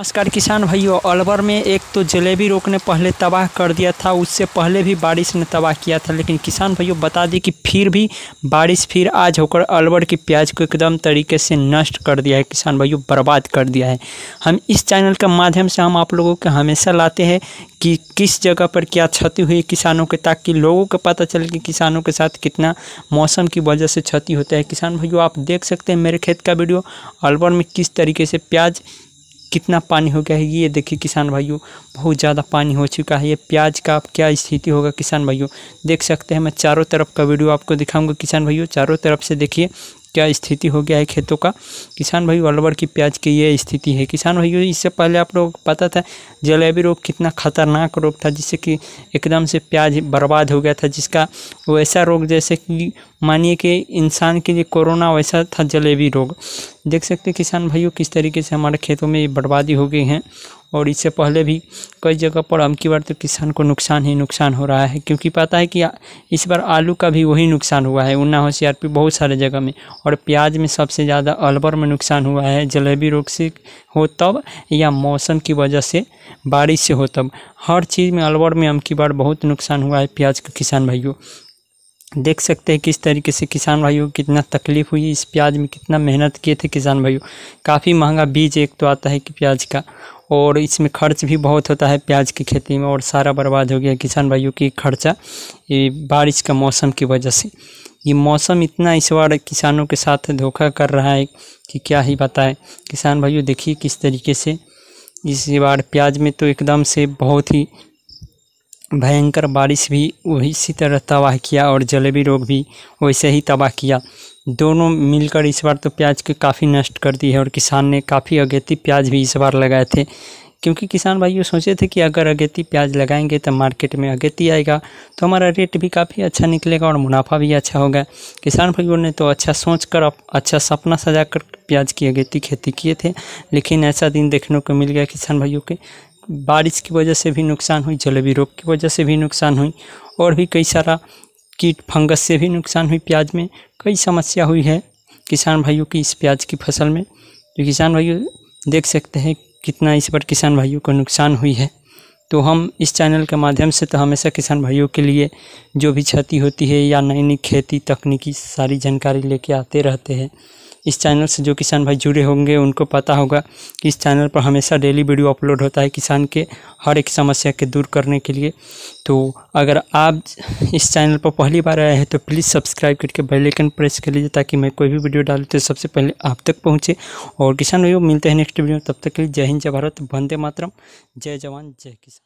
नमस्कार किसान भाइयों अलवर में एक तो जलेबी रोक ने पहले तबाह कर दिया था उससे पहले भी बारिश ने तबाह किया था लेकिन किसान भाइयों बता दें कि फिर भी बारिश फिर आज होकर अलवर की प्याज को एकदम तरीके से नष्ट कर दिया है किसान भाइयों बर्बाद कर दिया है हम इस चैनल के माध्यम से हम आप लोगों को हमेशा लाते हैं कि किस जगह पर क्या क्षति हुई किसानों के ताकि लोगों को पता चले कि किसानों के साथ कितना मौसम की वजह से क्षति होता है किसान भाइयों आप देख सकते हैं मेरे खेत का वीडियो अलवर में किस तरीके से प्याज कितना पानी हो गया है ये देखिए किसान भाइयों बहुत ज़्यादा पानी हो चुका है ये प्याज का आप क्या स्थिति होगा किसान भाइयों देख सकते हैं मैं चारों तरफ का वीडियो आपको दिखाऊंगा किसान भाइयों चारों तरफ से देखिए क्या स्थिति हो गया है खेतों का किसान भाई वलवर की प्याज की ये स्थिति है किसान भाई इससे पहले आप लोग पता था जलेबी रोग कितना खतरनाक रोग था जिससे कि एकदम से प्याज बर्बाद हो गया था जिसका वैसा रोग जैसे कि मानिए कि इंसान के लिए कोरोना वैसा था जलेबी रोग देख सकते किसान भाइयों किस तरीके से हमारे खेतों में बर्बादी हो गई है और इससे पहले भी कई जगह पर अब की बार तो किसान को नुकसान ही नुकसान हो रहा है क्योंकि पता है कि इस बार आलू का भी वही नुकसान हुआ है ऊना हो होशियारपुर बहुत सारे जगह में और प्याज में सबसे ज़्यादा अलवर में नुकसान हुआ है जलेबी रोग से हो तब या मौसम की वजह से बारिश से हो तब हर चीज़ में अलवर में अब की बार बहुत नुकसान हुआ है प्याज के किसान भाइयों देख सकते हैं किस तरीके से किसान भाइयों को कितना तकलीफ़ हुई इस प्याज में कितना मेहनत किए थे किसान भाइयों काफ़ी महंगा बीज एक तो आता है कि प्याज का और इसमें खर्च भी बहुत होता है प्याज की खेती में और सारा बर्बाद हो गया किसान भाइयों की खर्चा ये बारिश का मौसम की वजह से ये मौसम इतना इस बार किसानों के साथ धोखा कर रहा है कि क्या ही बताएं किसान भाइयों देखिए किस तरीके से इस बार प्याज में तो एकदम से बहुत ही भयंकर बारिश भी इसी तरह तबाह किया और जलेबी रोग भी वैसे ही तबाह किया दोनों मिलकर इस बार तो प्याज के काफ़ी नष्ट कर दी है और किसान ने काफ़ी अगेती प्याज भी इस बार लगाए थे क्योंकि किसान भाइयों सोचे थे कि अगर अगेती प्याज लगाएंगे तो मार्केट में अगेती आएगा तो हमारा रेट भी काफ़ी अच्छा निकलेगा और मुनाफा भी अच्छा होगा किसान भाइयों ने तो अच्छा सोच कर अच्छा सपना सजा कर प्याज की अगेती खेती किए थे लेकिन ऐसा दिन देखने को मिल गया किसान भाइयों के बारिश की वजह से भी नुकसान हुई जलेबी रोग की वजह से भी नुकसान हुई और भी कई सारा कीट फंगस से भी नुकसान हुई प्याज में कई समस्या हुई है किसान भाइयों की इस प्याज की फसल में जो तो किसान भाइयों देख सकते हैं कितना इस पर किसान भाइयों को नुकसान हुई है तो हम इस चैनल के माध्यम से तो हमेशा किसान भाइयों के लिए जो भी क्षति होती है या नई नई खेती तकनीकी सारी जानकारी लेके आते रहते हैं इस चैनल से जो किसान भाई जुड़े होंगे उनको पता होगा कि इस चैनल पर हमेशा डेली वीडियो अपलोड होता है किसान के हर एक समस्या के दूर करने के लिए तो अगर आप इस चैनल पर पहली बार आए हैं तो प्लीज़ सब्सक्राइब करके बेल आइकन प्रेस कर लीजिए ताकि मैं कोई भी वीडियो डालूँ तो सबसे पहले आप तक पहुँचे और किसान भाइयों मिलते हैं नेक्स्ट वीडियो तब तक के लिए जय हिंद जय भारत वंदे मातरम जय जवान जय किसान